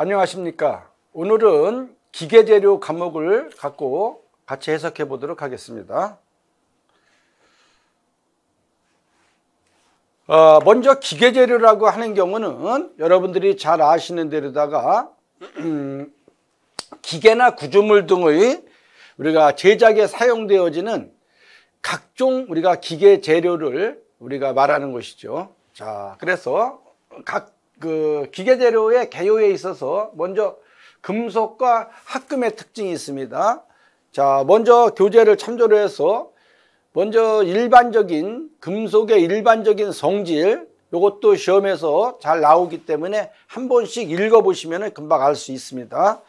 안녕하십니까 오늘은 기계재료 과목을 갖고 같이 해석해 보도록 하겠습니다 어, 먼저 기계재료라고 하는 경우는 여러분들이 잘 아시는 대로다가 음, 기계나 구조물 등의 우리가 제작에 사용되어지는 각종 우리가 기계 재료를 우리가 말하는 것이죠. 자, 그래서 각그 기계 재료의 개요에 있어서 먼저 금속과 합금의 특징이 있습니다. 자, 먼저 교재를 참조를 해서 먼저 일반적인 금속의 일반적인 성질 이것도 시험에서 잘 나오기 때문에 한 번씩 읽어보시면 금방 알 수 있습니다.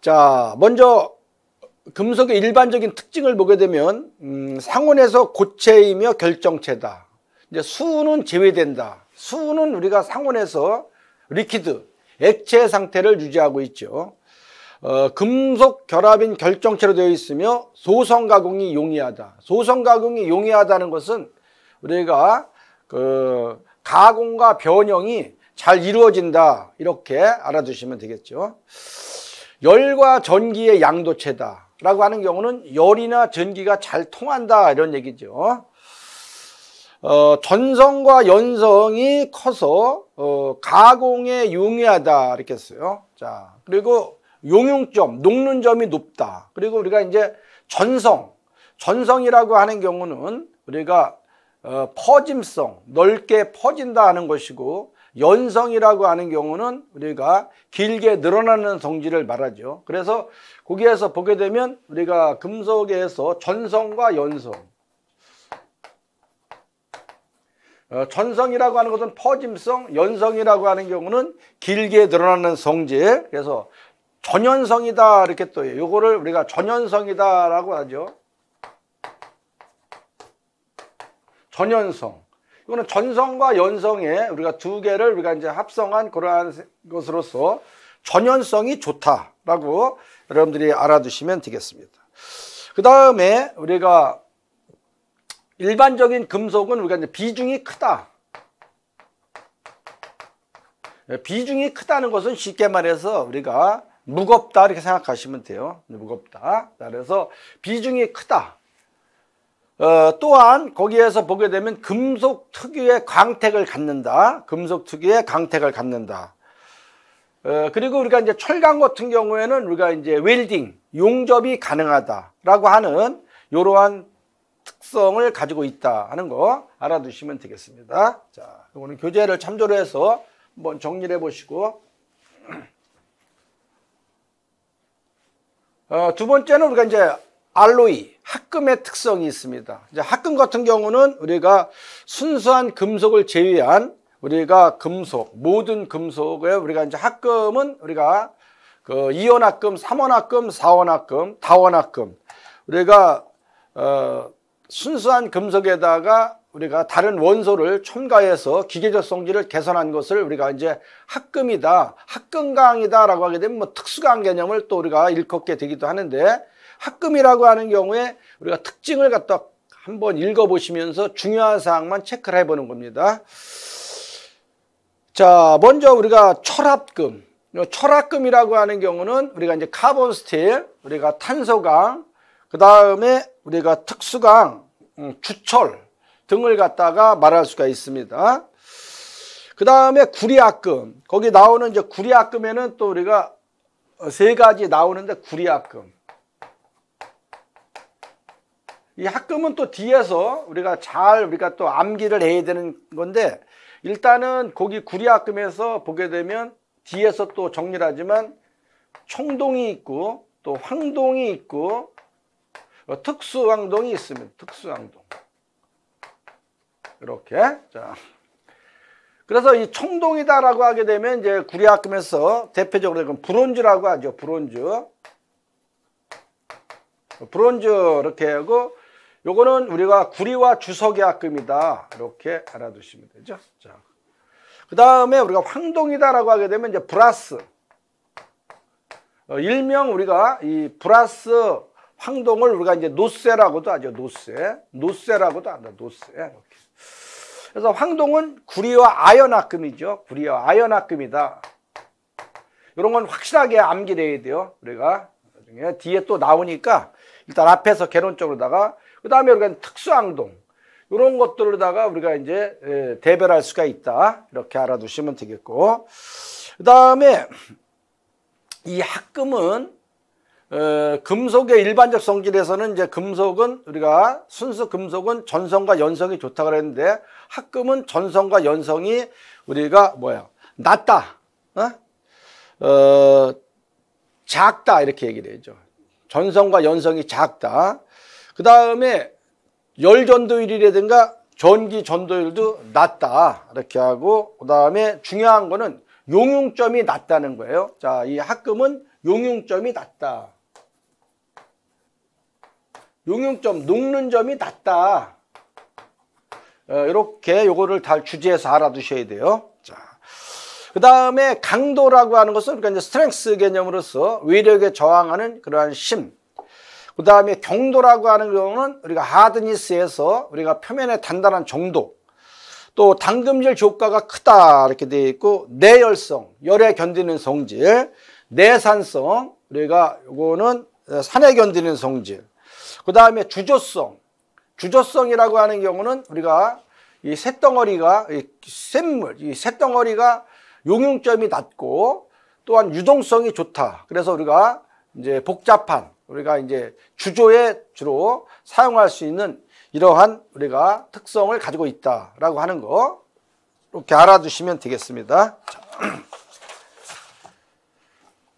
자, 먼저 금속의 일반적인 특징을 보게 되면 음, 상온에서 고체이며 결정체다. 이제 수는 제외된다. 수는 우리가 상온에서 리퀴드, 액체 상태를 유지하고 있죠. 어, 금속 결합인 결정체로 되어 있으며 소성 가공이 용이하다. 소성 가공이 용이하다는 것은 우리가 그 가공과 변형이 잘 이루어진다 이렇게 알아두시면 되겠죠. 열과 전기의 양도체다 라고 하는 경우는 열이나 전기가 잘 통한다 이런 얘기죠. 어, 전성과 연성이 커서 어, 가공에 용이하다 이렇게 했어요. 자, 그리고 용융점, 녹는 점이 높다. 그리고 우리가 이제 전성, 전성이라고 하는 경우는 우리가 어, 퍼짐성, 넓게 퍼진다 하는 것이고 연성이라고 하는 경우는 우리가 길게 늘어나는 성질을 말하죠. 그래서 거기에서 보게 되면 우리가 금속에서 전성과 연성, 어, 전성이라고 하는 것은 퍼짐성, 연성이라고 하는 경우는 길게 늘어나는 성질. 그래서 전연성이다 이렇게 또 요거를 우리가 전연성이다라고 하죠. 전연성. 이거는 전성과 연성에 우리가 두 개를 우리가 이제 합성한 그러한 것으로서 전연성이 좋다라고 여러분들이 알아두시면 되겠습니다. 그 다음에 우리가 일반적인 금속은 우리가 이제 비중이 크다. 예, 비중이 크다는 것은 쉽게 말해서 우리가 무겁다 이렇게 생각하시면 돼요. 네, 무겁다. 그래서 비중이 크다. 어, 또한 거기에서 보게 되면 금속 특유의 광택을 갖는다. 금속 특유의 광택을 갖는다. 어, 그리고 우리가 이제 철강 같은 경우에는 우리가 이제 웰딩, 용접이 가능하다라고 하는 이러한 특성을 가지고 있다 하는 거 알아두시면 되겠습니다. 자, 이거는 교재를 참조를 해서 한번 정리를 해보시고 어, 두 번째는 우리가 이제 알로이, 합금의 특성이 있습니다. 이제 합금 같은 경우는 우리가 순수한 금속을 제외한 우리가 금속, 모든 금속에 우리가 이제 합금은 우리가 그 이원합금, 삼원합금, 사원합금, 다원합금 우리가 어, 순수한 금속에다가 우리가 다른 원소를 첨가해서 기계적 성질을 개선한 것을 우리가 이제 합금이다, 합금강이다 라고 하게 되면 뭐 특수강 개념을 또 우리가 일컫게 되기도 하는데 합금이라고 하는 경우에 우리가 특징을 갖다 한번 읽어보시면서 중요한 사항만 체크를 해보는 겁니다. 자, 먼저 우리가 철합금. 철합금이라고 하는 경우는 우리가 이제 카본 스틸, 우리가 탄소강, 그 다음에 우리가 특수강, 주철 음, 등을 갖다가 말할 수가 있습니다. 그 다음에 구리학금 거기 나오는 이제 구리학금에는 또 우리가 어, 세 가지 나오는데 구리학금 이 학금은 또 뒤에서 우리가 잘 우리가 또 암기를 해야 되는 건데 일단은 거기 구리학금에서 보게 되면 뒤에서 또 정리를 하지만 총동이 있고 또 황동이 있고 어, 특수왕동이 있습니다. 특수왕동. 이렇게. 자. 그래서 이 총동이다라고 하게 되면 이제 구리학금에서 대표적으로 브론즈라고 하죠. 브론즈. 브론즈 이렇게 하고 요거는 우리가 구리와 주석의학금이다 이렇게 알아두시면 되죠. 자. 그 다음에 우리가 황동이다라고 하게 되면 이제 브라스. 어, 일명 우리가 이 브라스 황동을 우리가 이제 노쇠라고도 하죠. 노쇠. 노쇠라고도 한다. 노쇠. 이렇게. 그래서 황동은 구리와 아연합금이죠 구리와 아연합금이다 이런 건 확실하게 암기돼야 돼요. 우리가 나중에 뒤에 또 나오니까 일단 앞에서 개론적으로다가 그 다음에 우리가 특수항동 이런 것들로다가 우리가 이제 대별할 수가 있다. 이렇게 알아두시면 되겠고 그 다음에 이합금은 어, 금속의 일반적 성질에서는 이제 금속은 우리가 순수 금속은 전성과 연성이 좋다 그랬는데 합금은 전성과 연성이 우리가 뭐야 낮다, 어? 어, 작다 이렇게 얘기를 해죠. 전성과 연성이 작다. 그 다음에 열 전도율이라든가 전기 전도율도 낮다 이렇게 하고 그 다음에 중요한 거는 용융점이 낮다는 거예요. 자, 이 합금은 용융점이 낮다. 용융점 녹는 점이 낮다 어, 이렇게 요거를 다 주제해서 알아두셔야 돼요 자. 그 다음에 강도라고 하는 것은 그러니까 이제 스트렝스 개념으로서 위력에 저항하는 그러한 심. 그 다음에 경도라고 하는 경우는 우리가 하드니스에서 우리가 표면에 단단한 정도. 또 당금질 조과가 크다 이렇게 되어 있고 내열성, 열에 견디는 성질, 내산성, 우리가 요거는 산에 견디는 성질. 그 다음에 주조성. 주조성이라고 하는 경우는 우리가 이 쇳덩어리가 이 샘물, 이 쇳덩어리가 용융점이 낮고 또한 유동성이 좋다. 그래서 우리가 이제 복잡한 우리가 이제 주조에 주로 사용할 수 있는 이러한 우리가 특성을 가지고 있다라고 하는 거 이렇게 알아두시면 되겠습니다.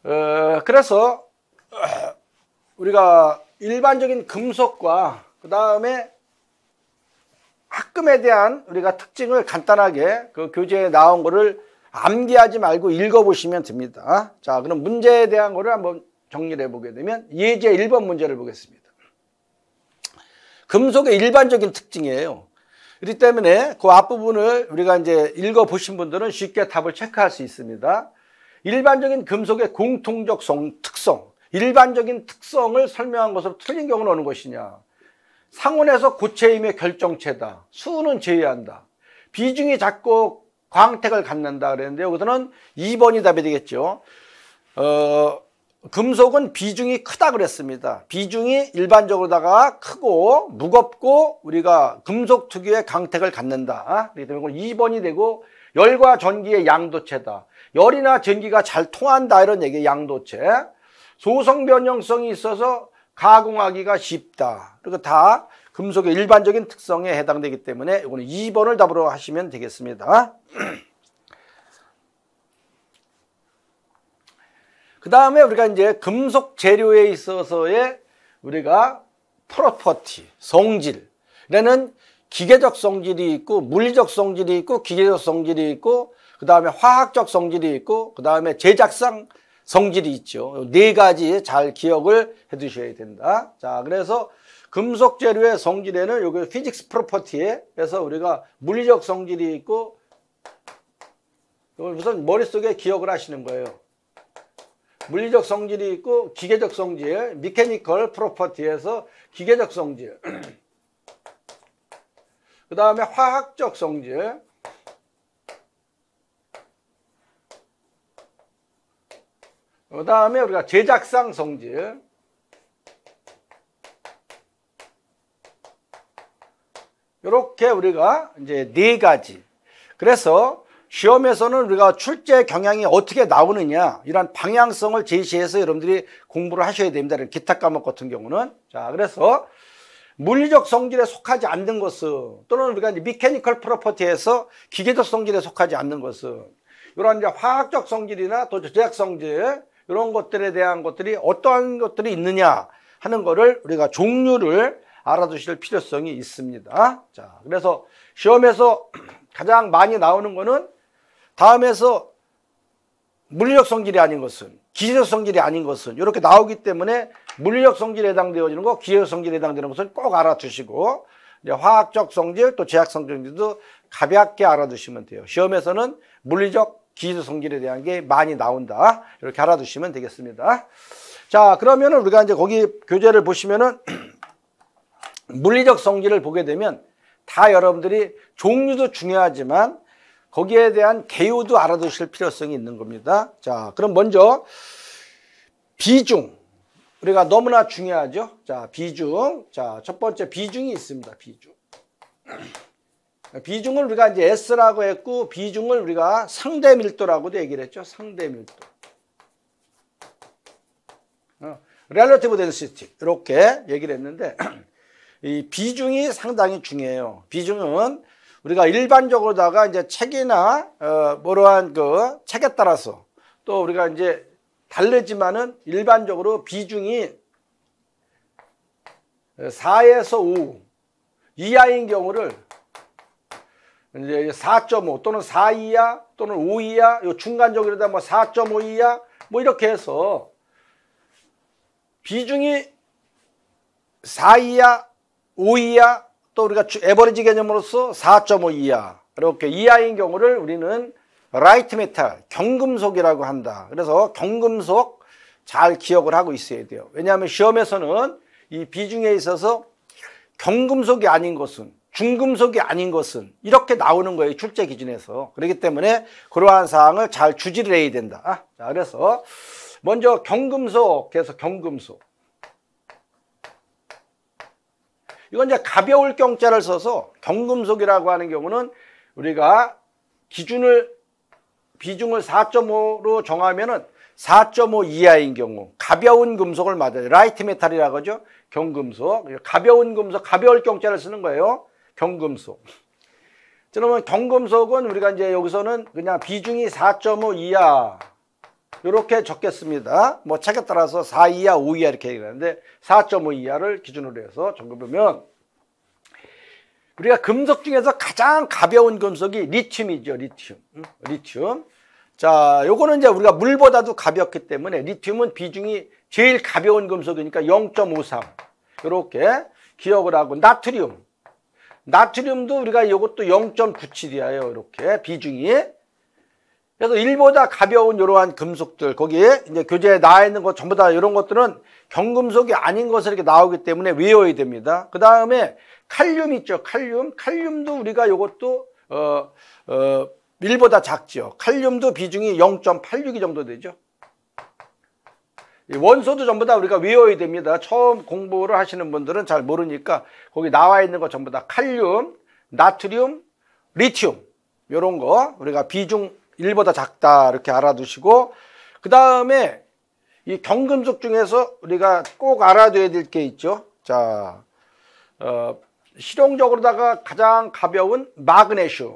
어, 그래서 우리가 일반적인 금속과 그 다음에 학금에 대한 우리가 특징을 간단하게 그 교재에 나온 거를 암기하지 말고 읽어보시면 됩니다. 자 그럼 문제에 대한 거를 한번 정리를 해보게 되면 예제 1번 문제를 보겠습니다. 금속의 일반적인 특징이에요. 그렇기 때문에 그 앞부분을 우리가 이제 읽어보신 분들은 쉽게 답을 체크할 수 있습니다. 일반적인 금속의 공통적 성, 특성 일반적인 특성을 설명한 것으로 틀린 경우는 어느 것이냐. 상온에서 고체임의 결정체다. 수는 제외한다. 비중이 작고 광택을 갖는다 그랬는데 여기서는 2번이 답이 되겠죠. 어, 금속은 비중이 크다 그랬습니다. 비중이 일반적으로다가 크고 무겁고 우리가 금속 특유의 광택을 갖는다. 그렇기 때문에 2번이 되고 열과 전기의 양도체다. 열이나 전기가 잘 통한다 이런 얘기 양도체. 소성 변형성이 있어서 가공하기가 쉽다. 그리고 다 금속의 일반적인 특성에 해당되기 때문에 이거는 2번을 답으로 하시면 되겠습니다. 그 다음에 우리가 이제 금속 재료에 있어서의 우리가 프로퍼티, 성질이라는 기계적 성질이 있고 물리적 성질이 있고 기계적 성질이 있고 그 다음에 화학적 성질이 있고 그 다음에 제작상 성질이 있죠. 네 가지 잘 기억을 해 두셔야 된다. 자, 그래서 금속 재료의 성질에는 요게 피직스 프로퍼티에 그래서 우리가 물리적 성질이 있고 이걸 우선 머릿속에 기억을 하시는 거예요. 물리적 성질이 있고 기계적 성질, 미케니컬 프로퍼티에서 기계적 성질. 그 다음에 화학적 성질, 그 다음에 우리가 제작상 성질 이렇게 우리가 이제 네 가지 그래서 시험에서는 우리가 출제 경향이 어떻게 나오느냐 이런 방향성을 제시해서 여러분들이 공부를 하셔야 됩니다 기타 과목 같은 경우는 자 그래서 물리적 성질에 속하지 않는 것은 또는 우리가 이제 미케니컬 프로퍼티에서 기계적 성질에 속하지 않는 것은 이런 이제 화학적 성질이나 또 제작 성질 이런 것들에 대한 것들이 어떠한 것들이 있느냐 하는 거를 우리가 종류를 알아두실 필요성이 있습니다. 자, 그래서 시험에서 가장 많이 나오는 거는 다음에서 물리적 성질이 아닌 것은 기계적 성질이 아닌 것은 이렇게 나오기 때문에 물리적 성질에 해당되어지는 거 기계적 성질에 해당되는 것은 꼭 알아두시고 이제 화학적 성질 또 제약 성질도 가볍게 알아두시면 돼요. 시험에서는 물리적 기도 성질에 대한 게 많이 나온다. 이렇게 알아두시면 되겠습니다. 자, 그러면은 우리가 이제 거기 교재를 보시면은 물리적 성질을 보게 되면 다 여러분들이 종류도 중요하지만 거기에 대한 개요도 알아두실 필요성이 있는 겁니다. 자, 그럼 먼저 비중. 우리가 너무나 중요하죠. 자, 비중. 자, 첫 번째 비중이 있습니다. 비중. 비중을 우리가 이제 S라고 했고 비중을 우리가 상대 밀도라고도 얘기를 했죠. 상대 밀도. 어, relative 이렇게 얘기를 했는데 이 비중이 상당히 중요해요. 비중은 우리가 일반적으로다가 이제 책이나 어 뭐로한 그 책에 따라서 또 우리가 이제 다르지만은 일반적으로 비중이 4에서 5 이하인 경우를 이제 4.5 또는 4 이하 또는 5 이하 요 중간적으로다 뭐4.5 이하 뭐 이렇게 해서 비중이 4 이하 5 이하 또 우리가 에버리지 개념으로서 4.5 이하 이렇게 이하인 경우를 우리는 라이트 메탈 경금속이라고 한다 그래서 경금속 잘 기억을 하고 있어야 돼요 왜냐하면 시험에서는 이 비중에 있어서 경금속이 아닌 것은 중금속이 아닌 것은 이렇게 나오는 거예요. 출제 기준에서. 그렇기 때문에 그러한 사항을 잘 주지를 해야 된다. 아, 자, 그래서 먼저 경금속, 그래서 경금속. 이건 이제 가벼울 경자를 써서 경금속이라고 하는 경우는 우리가 기준을 비중을 4.5로 정하면은 4.5 이하인 경우 가벼운 금속을 맞아요. 라이트 메탈이라고 하죠. 경금속. 가벼운 금속, 가벼울 경자를 쓰는 거예요. 경금속. 그러면 경금속은 우리가 이제 여기서는 그냥 비중이 4.5 이하 이렇게 적겠습니다. 뭐 책에 따라서 4 이하, 5 이하 이렇게 얘기하는데 4.5 이하를 기준으로 해서 적어보면 우리가 금속 중에서 가장 가벼운 금속이 리튬이죠. 리튬. 리튬. 자, 요거는 이제 우리가 물보다도 가볍기 때문에 리튬은 비중이 제일 가벼운 금속이니까 0.53. 이렇게 기억을 하고 나트륨. 나트륨도 우리가 이것도 0.97이에요. 이렇게 비중이. 그래서 1보다 가벼운 이러한 금속들 거기에 이제 교재에 나와 있는 것 전부 다 이런 것들은 경금속이 아닌 것을 이렇게 나오기 때문에 외워야 됩니다. 그 다음에 칼륨 있죠. 칼륨. 칼륨도 우리가 이것도 어, 어, 1보다 작죠. 칼륨도 비중이 0.86이 정도 되죠. 원소도 전부 다 우리가 외워야 됩니다. 처음 공부를 하시는 분들은 잘 모르니까 거기 나와 있는 거 전부 다 칼륨, 나트륨, 리튬 이런 거 우리가 비중 1보다 작다 이렇게 알아두시고 그 다음에 이 경금속 중에서 우리가 꼭 알아둬야 될 게 있죠. 자, 어, 실용적으로다가 가장 가벼운 마그네슘.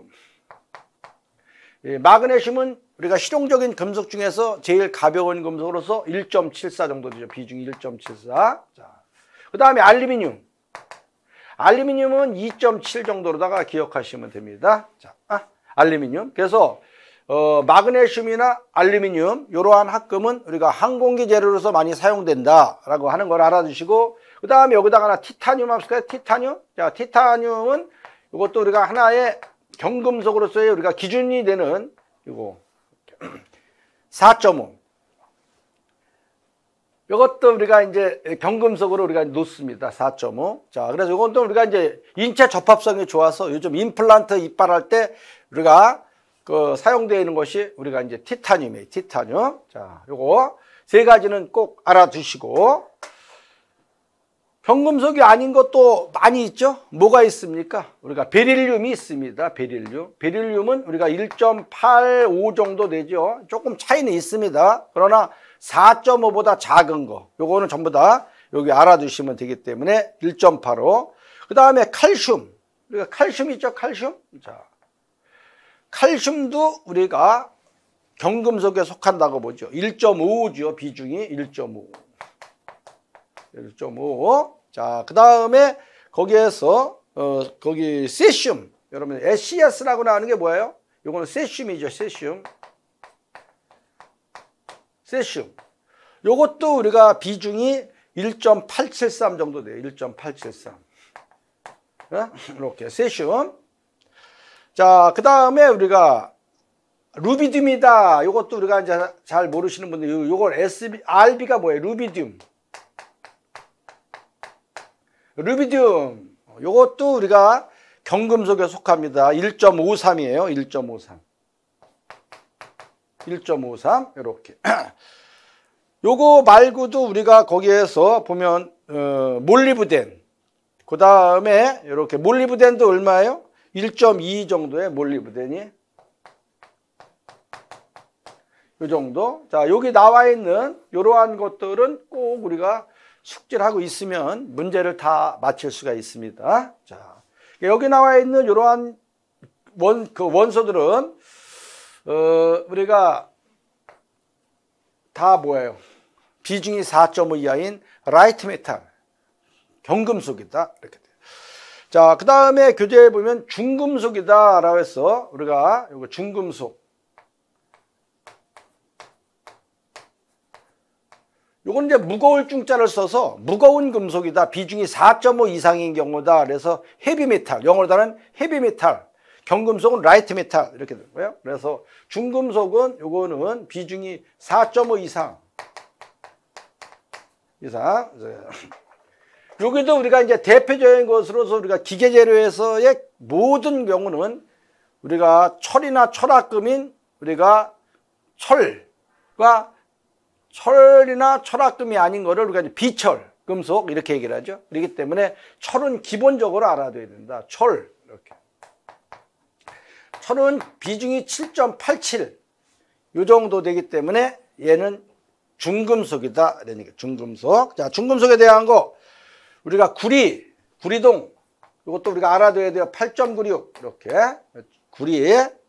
예, 마그네슘은 우리가 실용적인 금속 중에서 제일 가벼운 금속으로서 1.74 정도 되죠. 비중이 1.74. 자. 그다음에 알루미늄. 알루미늄은 2.7 정도로다가 기억하시면 됩니다. 자, 아, 알루미늄. 그래서 어, 마그네슘이나 알루미늄 이러한 합금은 우리가 항공기 재료로서 많이 사용된다라고 하는 걸 알아주시고 그 다음에 여기다가 하나 티타늄 합시다 티타늄 자 티타늄은 이것도 우리가 하나의 경금속으로서의 우리가 기준이 되는 이거 4.5. 요것도 우리가 이제 경금속으로 우리가 놓습니다. 4.5. 자, 그래서 요건또 우리가 이제 인체 접합성이 좋아서 요즘 임플란트 이빨할 때 우리가 그 사용되는 어있 것이 우리가 이제 티타늄이에요. 티타늄. 자, 요거 세 가지는 꼭 알아두시고 경금석이 아닌 것도 많이 있죠? 뭐가 있습니까? 우리가 베릴륨이 있습니다. 베릴륨. 베릴륨은 우리가 1.85 정도 되죠. 조금 차이는 있습니다. 그러나 4.5보다 작은 거. 요거는 전부 다 여기 알아두시면 되기 때문에 1.85. 그 다음에 칼슘. 우리가 칼슘 있죠? 칼슘. 자. 칼슘도 우리가 경금속에 속한다고 보죠. 1.5죠. 비중이 1.5. 1.5. 자, 그 다음에 거기에서 어, 거기 세슘. 여러분 SCS라고 e 나오는 게 뭐예요? 이거는 세슘이죠. 세슘. 세슘. 요것도 우리가 비중이 1.873 정도 돼요. 1.873. 네? 어? 이렇게 세슘. 자, 그 다음에 우리가 루비듐이다. 요것도 우리가 이제 잘 모르시는 분들, 요걸 SB, RB가 뭐예요? 루비듐. 루비디움 요것도 우리가 경금속에 속합니다. 1.53이에요. 1.53. 1.53 이렇게. 요거 말고도 우리가 거기에서 보면 어, 몰리브덴 그 다음에 이렇게 몰리브덴도 얼마예요? 1.2 정도의 몰리브덴이 요 정도 자 여기 나와 있는 이러한 것들은 꼭 우리가 숙제를 하고 있으면 문제를 다맞출 수가 있습니다. 자, 여기 나와 있는 이러한 원, 그 원소들은, 어, 우리가 다 뭐예요? 비중이 4.5 이하인 라이트 메탈, 경금속이다. 이렇게 돼 자, 그 다음에 교재에 보면 중금속이다라고 해서 우리가 이거 중금속, 요건 이제 무거울 중자를 써서 무거운 금속이다. 비중이 4.5 이상인 경우다. 그래서 헤비메탈, 영어로 다는 헤비메탈, 경금속은 라이트 메탈 이렇게 되고요. 그래서 중금속은 요거는 비중이 4.5 이상 이상 여기도 우리가 이제 대표적인 것으로서 우리가 기계재료에서의 모든 경우는 우리가 철이나 철학금인 우리가 철과 철이나 철학금이 아닌 거를 우리가 비철, 금속 이렇게 얘기를 하죠. 그렇기 때문에 철은 기본적으로 알아둬야 된다. 철, 이렇게. 철은 비중이 7.87, 이 정도 되기 때문에 얘는 중금속이다. 그러니까 중금속. 자, 중금속에 대한 거. 우리가 구리, 구리동. 이것도 우리가 알아둬야 돼요. 8.96. 이렇게. 구리. 에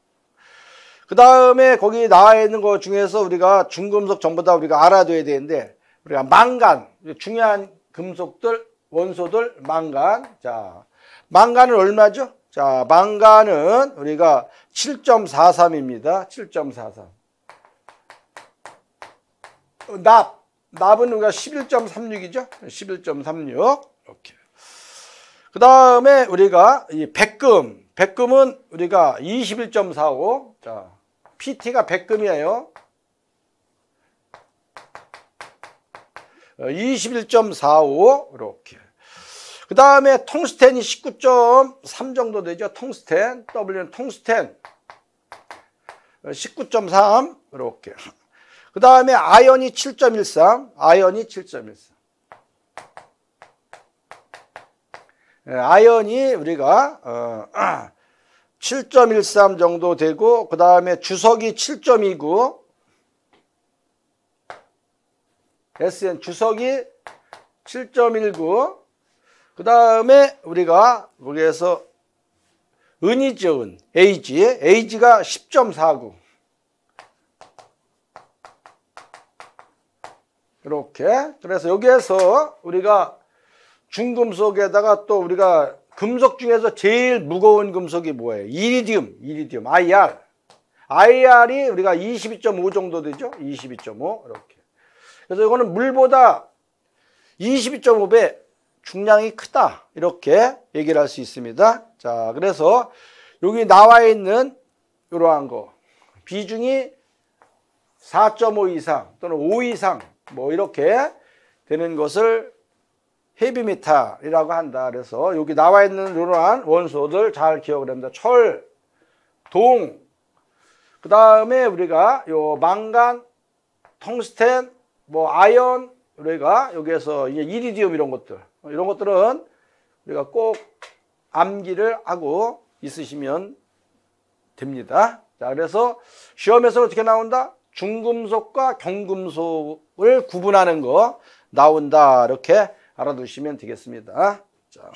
그 다음에 거기 나와 있는 것 중에서 우리가 중금속 전부 다 우리가 알아둬야 되는데 우리가 망간 중요한 금속들 원소들 망간 자 망간은 얼마죠? 자 망간은 우리가 7.43입니다 7.43 납 납은 우리가 11.36이죠 11.36 이렇게 그 다음에 우리가 이 백금 백금은 우리가 21.45자 PT가 100금이에요. 21.45 어, 이렇게. 그 다음에 텅스텐이 19.3 정도 되죠. 텅스텐 W는 텅스텐 19.3 어, 이렇게. 그 다음에 아연이 7.13 아연이 7.13 예, 아연이 우리가 어, 7.13 정도 되고 그 다음에 주석이 7.29 SN 주석이 7.19그 다음에 우리가 거기에서 은이죠 은 AG AG가 10.49 이렇게 그래서 여기에서 우리가 중금속에다가 또 우리가 금속 중에서 제일 무거운 금속이 뭐예요? 이리디움, 이리디움, IR. IR이 우리가 22.5 정도 되죠? 22.5 이렇게. 그래서 이거는 물보다 22.5배 중량이 크다 이렇게 얘기를 할 수 있습니다. 자, 그래서 여기 나와 있는 이러한 거 비중이 4.5 이상 또는 5 이상 뭐 이렇게 되는 것을 헤비미탈이라고 한다. 그래서 여기 나와 있는 이러한 원소들 잘 기억을 합니다. 철, 동, 그 다음에 우리가 요 망간, 텅스텐, 뭐 아연, 우리가 여기에서 이제 이리디움 이런 것들, 뭐 이런 것들은 우리가 꼭 암기를 하고 있으시면 됩니다. 자, 그래서 시험에서 어떻게 나온다? 중금속과 경금속을 구분하는 거 나온다. 이렇게 알아두시면 되겠습니다. 자.